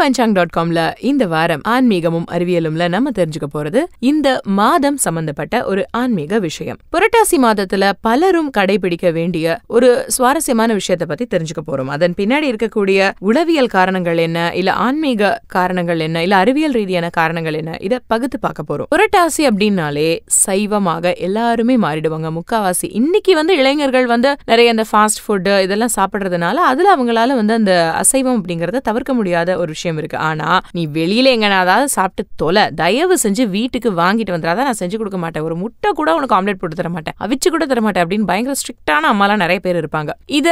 பஞ்சாங் dot காம்ல இந்த வாரம் ஆன்மீகமும் அறிவியலும்ல நம்ம தெரிஞ்சுக்க போறது இந்த மாதம் சம்பந்தப்பட்ட ஒரு ஆன்மீக விஷயம் புரட்டாசி மாதத்துல பலரும் கடைபிடிக்க வேண்டிய ஒரு சுவாரஸ்யமான விஷயத்த பத்தி தெரிஞ்சுக்க போறோம் அதன் பின்னாடி இருக்கக்கூடிய உளவியல் காரணங்கள் என்ன இல்ல ஆன்மீக காரணங்கள் என்ன இல்ல அறிவியல் ரீதியான காரணங்கள் என்ன இதை பகுத்து பார்க்க போறோம் புரட்டாசி அப்படின்னாலே சைவமாக எல்லாருமே மாறிடுவாங்க முக்காவாசி இன்னைக்கு வந்து இளைஞர்கள் வந்து நிறைய இந்த ஃபாஸ்ட் ஃபுட் இதெல்லாம் சாப்பிடுறதுனால அதுல அவங்களால வந்து அந்த அசைவம் அப்படிங்கறத தவிர்க்க முடியாத ஒரு விஷயம் விஷயம் இருக்கு ஆனா நீ வெளியில எங்கனாவது சாப்பிட்டு தொலை தயவு செஞ்சு வீட்டுக்கு வாங்கிட்டு வந்துடாத நான் செஞ்சு கொடுக்க மாட்டேன் ஒரு முட்டை கூட உனக்கு ஆம்லெட் போட்டு தர மாட்டேன் அவிச்சு கூட தர மாட்டேன் அப்படின்னு பயங்கர ஸ்ட்ரிக்டான அம்மாலாம் நிறைய பேர் இருப்பாங்க இத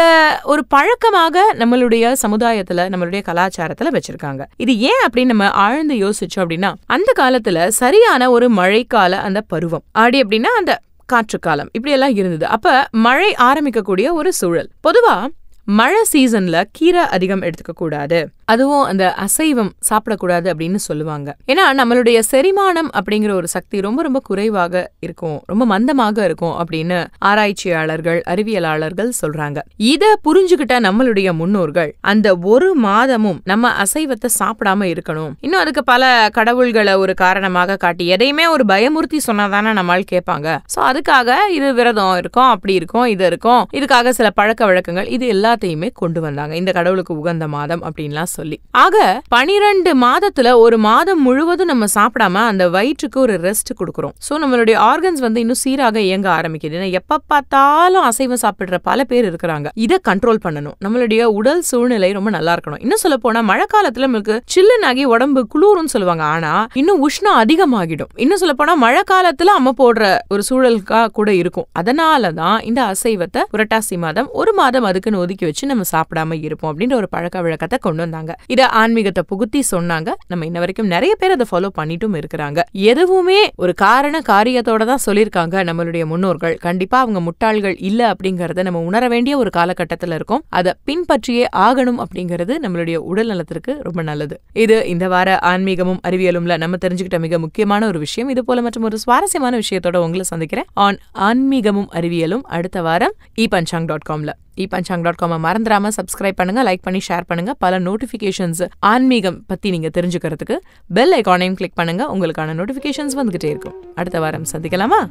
ஒரு பழக்கமாக நம்மளுடைய சமுதாயத்துல நம்மளுடைய கலாச்சாரத்துல வச்சிருக்காங்க இது ஏன் அப்படின்னு நம்ம ஆழ்ந்து யோசிச்சோம் அப்படின்னா அந்த காலத்துல சரியான ஒரு மழைக்கால அந்த பருவம் ஆடி அப்படின்னா அந்த காற்று காலம் எல்லாம் இருந்தது அப்ப மழை ஆரம்பிக்கக்கூடிய ஒரு சூழல் பொதுவா மழை சீசன்ல கீரை அதிகம் எடுத்துக்க கூடாது அதுவும் அந்த அசைவம் சாப்பிடக்கூடாது அப்படின்னு சொல்லுவாங்க ஏன்னா நம்மளுடைய செரிமானம் அப்படிங்கிற ஒரு சக்தி ரொம்ப ரொம்ப குறைவாக இருக்கும் ரொம்ப மந்தமாக இருக்கும் அப்படின்னு ஆராய்ச்சியாளர்கள் அறிவியலாளர்கள் சொல்றாங்க இத புரிஞ்சுகிட்ட நம்மளுடைய முன்னோர்கள் அந்த ஒரு மாதமும் நம்ம அசைவத்தை சாப்பிடாம இருக்கணும் இன்னும் அதுக்கு பல கடவுள்களை ஒரு காரணமாக காட்டி எதையுமே ஒரு பயமுறுத்தி சொன்னாதானே நம்மால் கேட்பாங்க சோ அதுக்காக இது விரதம் இருக்கும் அப்படி இருக்கும் இது இருக்கும் இதுக்காக சில பழக்க வழக்கங்கள் இது எல்லாத்தையுமே கொண்டு வந்தாங்க இந்த கடவுளுக்கு உகந்த மாதம் அப்படின்லாம் சொல்லி ஆக பனிரெண்டு மாதத்துல ஒரு மாதம் முழுவதும் நம்ம சாப்பிடாம அந்த வயிற்றுக்கு ஒரு ரெஸ்ட் கொடுக்குறோம் ஸோ நம்மளுடைய ஆர்கன்ஸ் வந்து இன்னும் சீராக இயங்க ஆரம்பிக்குது ஏன்னா எப்ப பார்த்தாலும் அசைவம் சாப்பிடுற பல பேர் இருக்கிறாங்க இதை கண்ட்ரோல் பண்ணணும் நம்மளுடைய உடல் சூழ்நிலை ரொம்ப நல்லா இருக்கணும் இன்னும் சொல்ல போனா மழை காலத்துல நம்மளுக்கு சில்லுன்னு ஆகி உடம்பு குளிரும் சொல்லுவாங்க ஆனா இன்னும் உஷ்ணம் அதிகமாகிடும் இன்னும் சொல்ல போனா மழை காலத்துல அம்ம போடுற ஒரு சூழலுக்கா கூட இருக்கும் அதனாலதான் இந்த அசைவத்தை புரட்டாசி மாதம் ஒரு மாதம் அதுக்குன்னு ஒதுக்கி வச்சு நம்ம சாப்பிடாம இருப்போம் அப்படின்ற ஒரு பழக்க வழக்கத்தை கொண்டு வந்தாங்க சொன்னாங்க இத ஆன்மீகத்தை புகுத்தி சொன்னாங்க நம்ம இன்ன வரைக்கும் நிறைய பேர் அதை ஃபாலோ பண்ணிட்டும் இருக்கிறாங்க எதுவுமே ஒரு காரண காரியத்தோட தான் சொல்லியிருக்காங்க நம்மளுடைய முன்னோர்கள் கண்டிப்பா அவங்க முட்டாள்கள் இல்ல அப்படிங்கறத நம்ம உணர வேண்டிய ஒரு காலகட்டத்தில் இருக்கும் அதை பின்பற்றியே ஆகணும் அப்படிங்கிறது நம்மளுடைய உடல் நலத்திற்கு ரொம்ப நல்லது இது இந்த வார ஆன்மீகமும் அறிவியலும்ல நம்ம தெரிஞ்சுக்கிட்ட மிக முக்கியமான ஒரு விஷயம் இது போல மற்றும் ஒரு சுவாரஸ்யமான விஷயத்தோட உங்களை சந்திக்கிறேன் ஆன் ஆன்மீகமும் அறிவியலும் அடுத்த வாரம் இ பஞ்சாங் டாட் காம்ல டிபஞ்சாங் டாட் காமை மறந்துடாம சப்ஸ்கிரைப் பண்ணுங்க லைக் பண்ணி ஷேர் பண்ணுங்க பல நோட்டிஃபிகேஷன்ஸ் ஆன்மீகம் பற்றி நீங்கள் தெரிஞ்சுக்கிறதுக்கு பெல் ஐக்கானையும் கிளிக் பண்ணுங்க உங்களுக்கான நோட்டிஃபிகேஷன்ஸ் வந்துகிட்டே இருக்கும் அடுத்த வாரம் சந்திக்கலாமா